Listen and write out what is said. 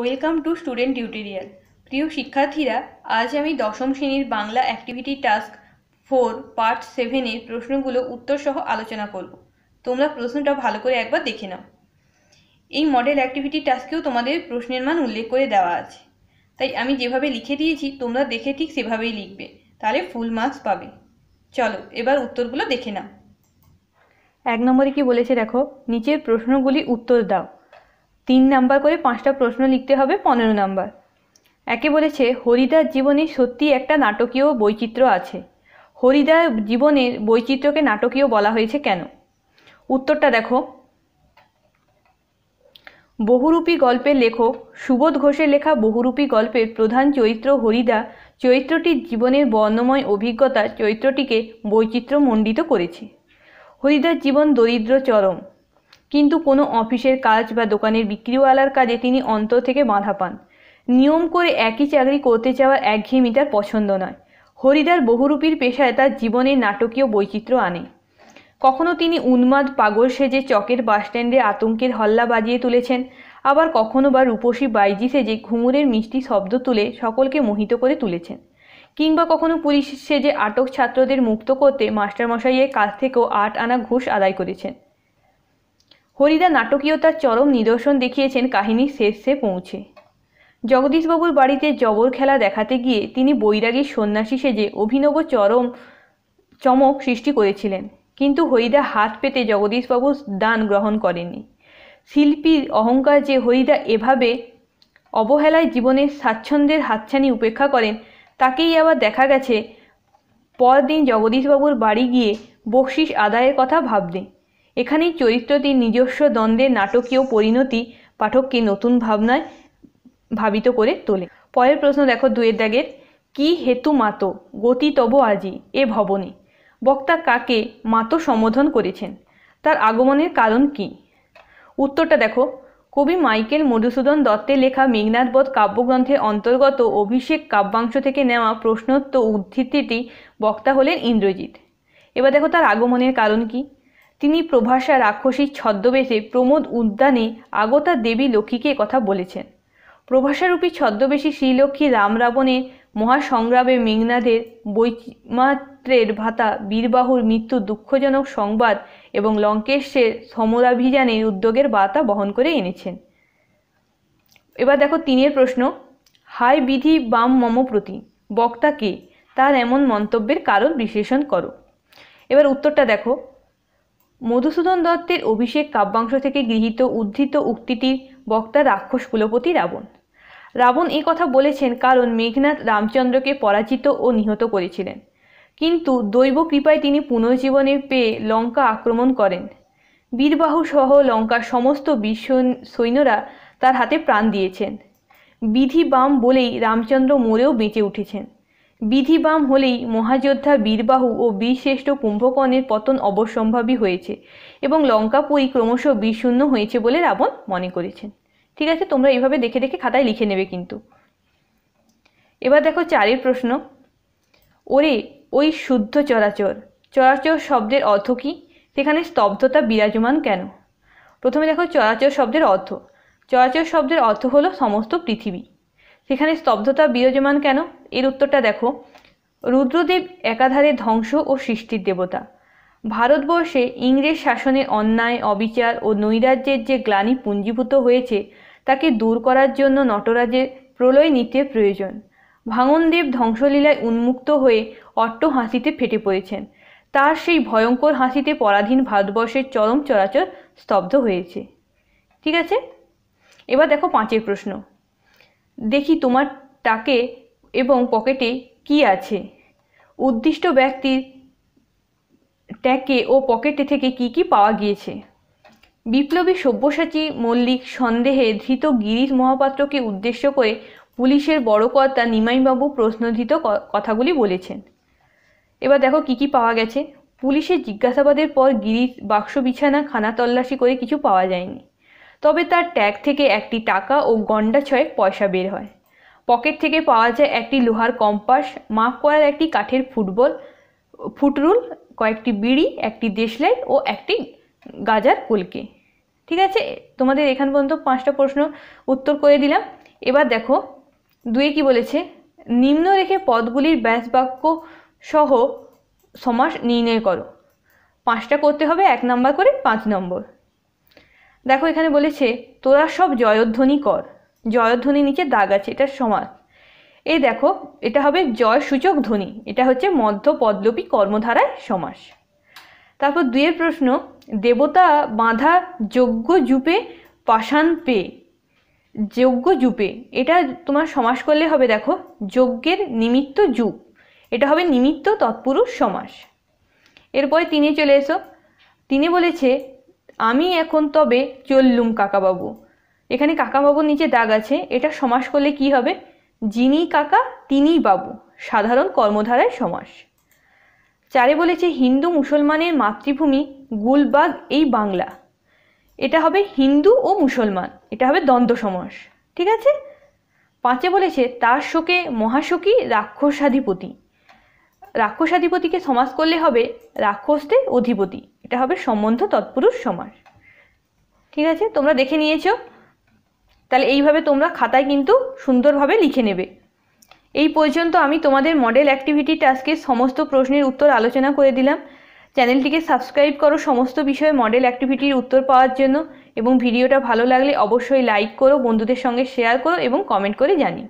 welcome to student tutorial প্রিয় শিক্ষার্থীরা আজ আমি দশম শ্রেণীর Bangla activity task four part সেভেনের প্রশ্নগুলো উত্তরসহ আলোচনা করব তোমরা প্রশ্নটা ভালো করে একবার দেখে নাও এই মডেল অ্যাক্টিভিটি টাস্কেও তোমাদের প্রশ্নের মান উল্লেখ করে দেওয়া আছে তাই আমি যেভাবে লিখে দিয়েছি তোমরা দেখে ঠিক সেভাবেই লিখবে তাহলে ফুল মার্কস পাবে চলো এবার উত্তরগুলো দেখে নাও এক নম্বরে কি বলেছে দেখো নিচের প্রশ্নগুলি উত্তর দাও তিন নাম্বার করে পাঁচটা প্রশ্ন লিখতে হবে পনেরো নাম্বার একে বলেছে হরিদার জীবনে সত্যি একটা নাটকীয় বৈচিত্র্য আছে হরিদার জীবনের বৈচিত্র্যকে নাটকীয় বলা হয়েছে কেন উত্তরটা দেখো বহুরূপী গল্পের লেখক সুবোধ ঘোষের লেখা বহুরূপী গল্পের প্রধান চরিত্র হরিদা চরিত্রটির জীবনের বর্ণময় অভিজ্ঞতা চরিত্রটিকে বৈচিত্র্যমণ্ডিত করেছে হরিদার জীবন দরিদ্র চরম কিন্তু কোনো অফিসের কাজ বা দোকানের বিক্রিওয়ালার কাজে তিনি অন্তর থেকে বাধা পান নিয়ম করে একই চাকরি করতে চাওয়ার একঘেয়েমি তার পছন্দ নয় হরিদার বহুরূপীর পেশায় তার জীবনে নাটকীয় বৈচিত্র্য আনে কখনো তিনি উন্মাদ পাগল সেজে চকের বাসস্ট্যান্ডে আতঙ্কের হল্লা বাজিয়ে তুলেছেন আবার কখনো বা রূপসী বাইজি সেজে ঘুমুরের মিষ্টি শব্দ তুলে সকলকে মোহিত করে তুলেছেন কিংবা কখনো পুলিশ সেজে আটক ছাত্রদের মুক্ত করতে মাস্টারমশাইয়ের কাছ থেকেও আট আনা ঘুষ আদায় করেছেন হরিদা নাটকীয়তার চরম নিদর্শন দেখিয়েছেন কাহিনী শেষে পৌঁছে জগদীশবাবুর বাড়িতে জবর খেলা দেখাতে গিয়ে তিনি বৈরাগী সন্ন্যাসী সেজে অভিনব চরম চমক সৃষ্টি করেছিলেন কিন্তু হরিদা হাত পেতে জগদীশবাবুর দান গ্রহণ করেনি শিল্পীর অহংকার যে হরিদা এভাবে অবহেলায় জীবনের স্বাচ্ছন্দ্যের হাতছানি উপেক্ষা করেন তাকেই আবার দেখা গেছে পরদিন জগদীশবাবুর বাড়ি গিয়ে বকশিস আদায়ের কথা ভাবতে এখানেই চরিত্রটির নিজস্ব দ্বন্দ্বের নাটকীয় পরিণতি পাঠককে নতুন ভাবনায় ভাবিত করে তোলে পরের প্রশ্ন দেখো দুয়ের দাগের কি হেতু মাতো গতি তব আজি এ ভবনে বক্তা কাকে মাতো সম্বোধন করেছেন তার আগমনের কারণ কি উত্তরটা দেখো কবি মাইকেল মধুসূদন দত্তের লেখা মেঘনাথবোধ কাব্যগ্রন্থের অন্তর্গত অভিষেক কাব্যাংশ থেকে নেওয়া প্রশ্নোত্তর উদ্ধৃতিটি বক্তা হলেন ইন্দ্রজিৎ এবার দেখো তার আগমনের কারণ কী তিনি প্রভাষা রাক্ষসীর ছদ্মবেশে প্রমোদ উদ্যানে আগতা দেবী লক্ষ্মীকে কথা বলেছেন প্রভাষারূপী ছদ্মবেশী শ্রীলক্ষ্মী রাম রাবণের মহাসংগ্রামে মেঘনাদের বৈমাত্রের ভাতা বীরবাহুর মৃত্যু দুঃখজনক সংবাদ এবং লঙ্কেশের সমরাভিযানের উদ্যোগের বার্তা বহন করে এনেছেন এবার দেখো তিনের প্রশ্ন হাই বিধি বাম মম প্রতি বক্তা কে তার এমন মন্তব্যের কারণ বিশ্লেষণ করো এবার উত্তরটা দেখো মধুসূদন দত্তের অভিষেক কাব্যাংশ থেকে গৃহীত উদ্ধৃত উক্তিটির বক্তা রাক্ষস কুলপতি রাবণ রাবণ এ কথা বলেছেন কারণ মেঘনাথ রামচন্দ্রকে পরাজিত ও নিহত করেছিলেন কিন্তু দৈব কৃপায় তিনি পুনর্জীবনে পেয়ে লঙ্কা আক্রমণ করেন বীরবাহু সহ লঙ্কার সমস্ত বিশ্ব সৈন্যরা তার হাতে প্রাণ দিয়েছেন বিধি বাম বলেই রামচন্দ্র মরেও বেঁচে উঠেছেন বিধিবাম হলেই মহাযোদ্ধা বীরবাহু ও বীরশ্রেষ্ঠ কুম্ভকর্ণের পতন অবশ্যম্ভাবী হয়েছে এবং লঙ্কাপুরি ক্রমশ বিশূন্য হয়েছে বলে রাবণ মনে করেছেন ঠিক আছে তোমরা এইভাবে দেখে দেখে খাতায় লিখে নেবে কিন্তু এবার দেখো চারের প্রশ্ন ওরে ওই শুদ্ধ চরাচর চরাচর শব্দের অর্থ কী সেখানে স্তব্ধতা বিরাজমান কেন প্রথমে দেখো চরাচর শব্দের অর্থ চরাচর শব্দের অর্থ হলো সমস্ত পৃথিবী সেখানে স্তব্ধতা বিরাজমান কেন এর উত্তরটা দেখো রুদ্রদেব একাধারে ধ্বংস ও সৃষ্টির দেবতা ভারতবর্ষে ইংরেজ শাসনে অন্যায় অবিচার ও নৈরাজ্যের যে গ্লানি পুঞ্জীভূত হয়েছে তাকে দূর করার জন্য নটরাজের প্রলয় নিতে প্রয়োজন ভাঙনদেব ধ্বংসলীলায় উন্মুক্ত হয়ে অট্ট হাসিতে ফেটে পড়েছেন তার সেই ভয়ঙ্কর হাসিতে পরাধীন ভারতবর্ষের চরম চরাচর স্তব্ধ হয়েছে ঠিক আছে এবার দেখো পাঁচের প্রশ্ন দেখি তোমার টাকে এবং পকেটে কি আছে উদ্দিষ্ট ব্যক্তির ট্যাকে ও পকেটে থেকে কি কি পাওয়া গিয়েছে বিপ্লবী সব্যসাচী মল্লিক সন্দেহে ধৃত গিরিশ মহাপাত্রকে উদ্দেশ্য করে পুলিশের বড় কর্তা নিমাইবাবু প্রশ্নধিত কথাগুলি বলেছেন এবার দেখো কি কি পাওয়া গেছে পুলিশের জিজ্ঞাসাবাদের পর গিরিশ বাক্স বিছানা খানা তল্লাশি করে কিছু পাওয়া যায়নি তবে তার ট্যাগ থেকে একটি টাকা ও গন্ডা ছয়েক পয়সা বের হয় পকেট থেকে পাওয়া যায় একটি লোহার কম্পাস মাপ করার একটি কাঠের ফুটবল ফুটরুল কয়েকটি বিড়ি একটি দেশলাই ও একটি গাজার কুলকে ঠিক আছে তোমাদের এখান পর্যন্ত পাঁচটা প্রশ্ন উত্তর করে দিলাম এবার দেখো দুয়ে কি বলেছে নিম্ন রেখে পদগুলির ব্যাস বাক্য সহ সমাস নির্ণয় করো পাঁচটা করতে হবে এক নম্বর করে পাঁচ নম্বর দেখো এখানে বলেছে তোরা সব জয়ধ্বনি কর জয়ধ্বনি নিচে দাগ আছে এটা সমাজ এই দেখো এটা হবে সূচক ধ্বনি এটা হচ্ছে মধ্য পদলোপী কর্মধারায় সমাস তারপর দুয়ের প্রশ্ন দেবতা বাঁধা যজ্ঞ জুপে পাষাণ পেয়ে যজ্ঞ জুপে এটা তোমার সমাস করলে হবে দেখো যজ্ঞের নিমিত্ত যুগ এটা হবে নিমিত্ত তৎপুরুষ সমাস এরপরে তিনি চলে এসো তিনি বলেছে আমি এখন তবে চললুম কাকাবাবু এখানে কাকাবাবুর নিচে দাগ আছে এটা সমাস করলে কি হবে যিনি কাকা তিনিই বাবু সাধারণ কর্মধারায় সমাস চারে বলেছে হিন্দু মুসলমানের মাতৃভূমি গুলবাগ এই বাংলা এটা হবে হিন্দু ও মুসলমান এটা হবে দ্বন্দ্ব সমাস ঠিক আছে পাঁচে বলেছে তার শোকে মহাশোকী রাক্ষসাধিপতি রাক্ষসাধিপতিকে সমাস করলে হবে রাক্ষসদের অধিপতি এটা হবে সম্বন্ধ তৎপুরুষ সমাস ঠিক আছে তোমরা দেখে নিয়েছো তাহলে এইভাবে তোমরা খাতায় কিন্তু সুন্দরভাবে লিখে নেবে এই পর্যন্ত আমি তোমাদের মডেল অ্যাক্টিভিটি টাস্কের সমস্ত প্রশ্নের উত্তর আলোচনা করে দিলাম চ্যানেলটিকে সাবস্ক্রাইব করো সমস্ত বিষয়ে মডেল অ্যাক্টিভিটির উত্তর পাওয়ার জন্য এবং ভিডিওটা ভালো লাগলে অবশ্যই লাইক করো বন্ধুদের সঙ্গে শেয়ার করো এবং কমেন্ট করে জানিও